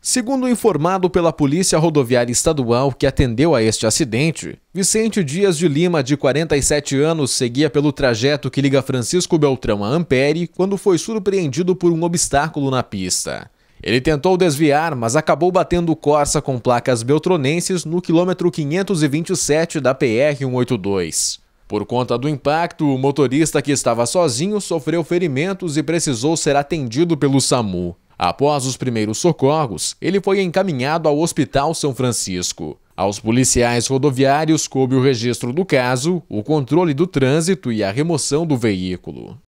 Segundo informado pela Polícia Rodoviária Estadual que atendeu a este acidente, Vicente Dias de Lima, de 47 anos, seguia pelo trajeto que liga Francisco Beltrão a Ampere quando foi surpreendido por um obstáculo na pista. Ele tentou desviar, mas acabou batendo Corsa com placas beltronenses no quilômetro 527 da PR-182. Por conta do impacto, o motorista que estava sozinho sofreu ferimentos e precisou ser atendido pelo SAMU. Após os primeiros socorros, ele foi encaminhado ao Hospital São Francisco. Aos policiais rodoviários coube o registro do caso, o controle do trânsito e a remoção do veículo.